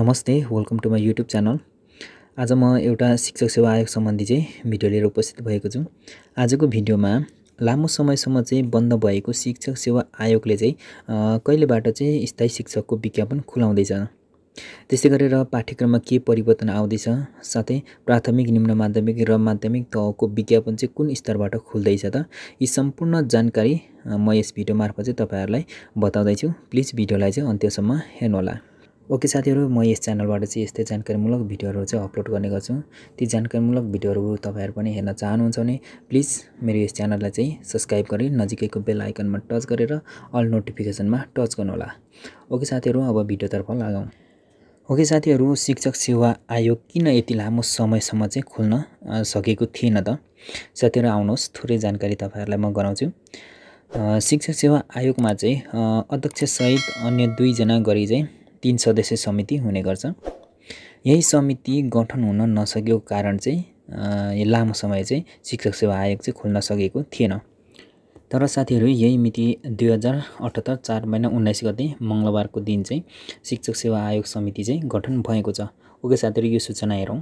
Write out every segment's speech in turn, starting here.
नमस्ते welcome to my YouTube channel आज म एउटा शिक्षक सेवा आयोग सम्बन्धी चाहिँ भिडियो लिएर उपस्थित भएको छु आजको भिडियोमा लामो समयसम्म चाहिँ बन्द भएको शिक्षक सेवा आयोगले चाहिँ कहिलेबाट चाहिँ स्थायी शिक्षकको विज्ञापन खुलाउँदैछ त्यसै गरेर पाठ्यक्रममा के परिवर्तन आउँदैछ साथै प्राथमिक निम्न माध्यमिक र माध्यमिक तहको विज्ञापन चाहिँ कुन स्तरबाट खुल्दैछ त यी सम्पूर्ण जानकारी म यस भिडियो मार्फत चाहिँ तपाईँहरूलाई बताउँदैछु प्लिज भिडियोलाई चाहिँ अन्त्यसम्म हेर्नुहोला ओके साथीहरू म यस च्यानलबाट चाहिँ यस्तै जानकारीमूलक भिडियोहरू चाहिँ अपलोड गर्ने गर्छु ती जानकारीमूलक भिडियोहरू तपाईँहरू पनि हेर्न चाहनुहुन्छ भने प्लिज मेरो यस च्यानललाई चाहिँ सब्सक्राइब गरी नजिकैको बेल आइकनमा टच गरेर अल नोटिफिकेसनमा टच गर्नुहोला ओके साथीहरू अब भिडियोतर्फ लागौँ ओके साथीहरू शिक्षक सेवा आयोग किन यति लामो समयसम्म चाहिँ खोल्न सकेको थिएन त साथीहरू आउनुहोस् थोरै जानकारी तपाईँहरूलाई म गराउँछु शिक्षक सेवा आयोगमा चाहिँ अध्यक्षसहित अन्य दुईजना गरी चाहिँ तिन सदस्य समिति हुने गर्छ यही समिति गठन हुन नसकेको कारण चाहिँ लामो समय चाहिँ शिक्षक सेवा आयोग चाहिँ खोल्न सकेको थिएन तर साथीहरू यही मिति दुई हजार अठहत्तर चार महिना उन्नाइस गते मङ्गलबारको दिन चाहिँ शिक्षक सेवा आयोग समिति चाहिँ गठन भएको छ ओके साथीहरू यो सूचना हेरौँ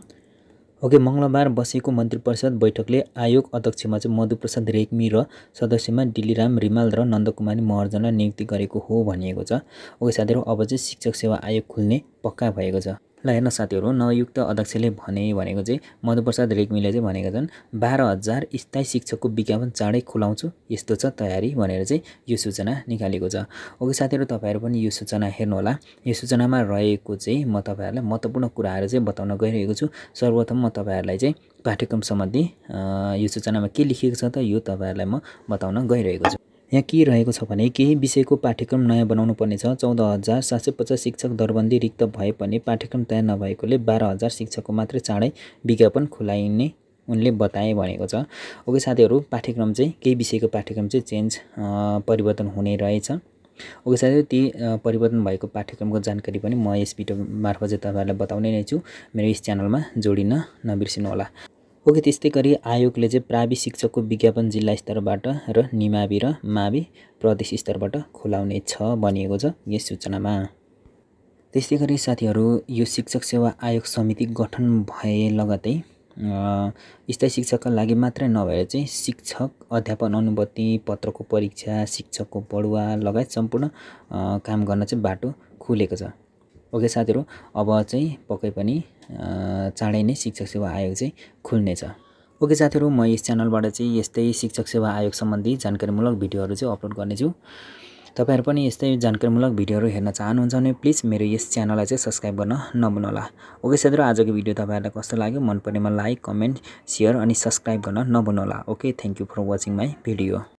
ओके मङ्गलबार बसेको मन्त्री परिषद बैठकले आयोग अध्यक्षमा चाहिँ मधुप्रसाद रेग्मी र सदस्यमा डिलिराम रिमाल र नन्दकुमारी महर्जनलाई नियुक्ति गरेको हो भनिएको छ ओके साथीहरू अब चाहिँ शिक्षक सेवा आयोग खुल्ने पक्का भएको छ ल हेर्न साथीहरू नयुक्त अध्यक्षले भने भनेको चाहिँ मधुप्रसाद रेग्मीले चाहिँ भनेका छन् बाह्र हजार स्थायी शिक्षकको विज्ञापन चाँडै खुलाउँछु यस्तो छ तयारी भनेर चाहिँ यो सूचना निकालेको छ ओके साथीहरू तपाईँहरू पनि यो सूचना हेर्नुहोला यो सूचनामा रहेको चाहिँ म तपाईँहरूलाई महत्त्वपूर्ण कुराहरू चाहिँ बताउन गइरहेको छु सर्वप्रथम म तपाईँहरूलाई चाहिँ पाठ्यक्रम सम्बन्धी यो सूचनामा के लेखिएको छ त यो तपाईँहरूलाई म बताउन गइरहेको छु यहाँ के रहेको छ भने केही विषयको पाठ्यक्रम नयाँ बनाउनु पर्नेछ चौध हजार सात सय पचास शिक्षक दरबन्दी रिक्त भए पनि पाठ्यक्रम तयार नभएकोले बाह्र हजार शिक्षकको मात्रै चाँडै विज्ञापन खुलाइने उनले बताए भनेको छ ओके साथीहरू पाठ्यक्रम चाहिँ केही विषयको पाठ्यक्रम चाहिँ चेन्ज परिवर्तन हुने रहेछ ओके साथीहरू ती परिवर्तन भएको पाठ्यक्रमको जानकारी पनि म यस भिडियो मार्फत चाहिँ तपाईँहरूलाई बताउने नै छु मेरो यस च्यानलमा जोडिन नबिर्सिनु होला ओके त्यस्तै गरी आयोगले चाहिँ प्रावि शिक्षकको विज्ञापन जिल्ला स्तरबाट र निमावि र मावि प्रदेश स्तरबाट खुलाउने छ भनिएको छ यस सूचनामा त्यस्तै गरी साथीहरू यो शिक्षक सेवा आयोग समिति गठन भए लगतै स्थायी शिक्षकका लागि मात्रै नभएर चाहिँ शिक्षक अध्यापन अनुमति पत्रको परीक्षा शिक्षकको पढुवा लगायत सम्पूर्ण काम गर्न चाहिँ बाटो खुलेको छ ओके साथीहरू अब चाहिँ पक्कै पनि चाँडै नै शिक्षक सेवा आयोग चाहिँ खुल्नेछ ओके साथीहरू म यस च्यानलबाट चाहिँ यस्तै शिक्षक सेवा आयोग सम्बन्धी जानकारीमूलक भिडियोहरू चाहिँ अपलोड गर्नेछु तपाईँहरू पनि यस्तै जानकारीमूलक भिडियोहरू हेर्न चाहनुहुन्छ भने प्लिज मेरो यस च्यानललाई चाहिँ सब्सक्राइब गर्न होला ओके साथीहरू आजको भिडियो तपाईँहरूलाई कस्तो लाग्यो मन परेमा लाइक कमेन्ट सेयर अनि सब्सक्राइब गर्न होला okay thank you for watching my video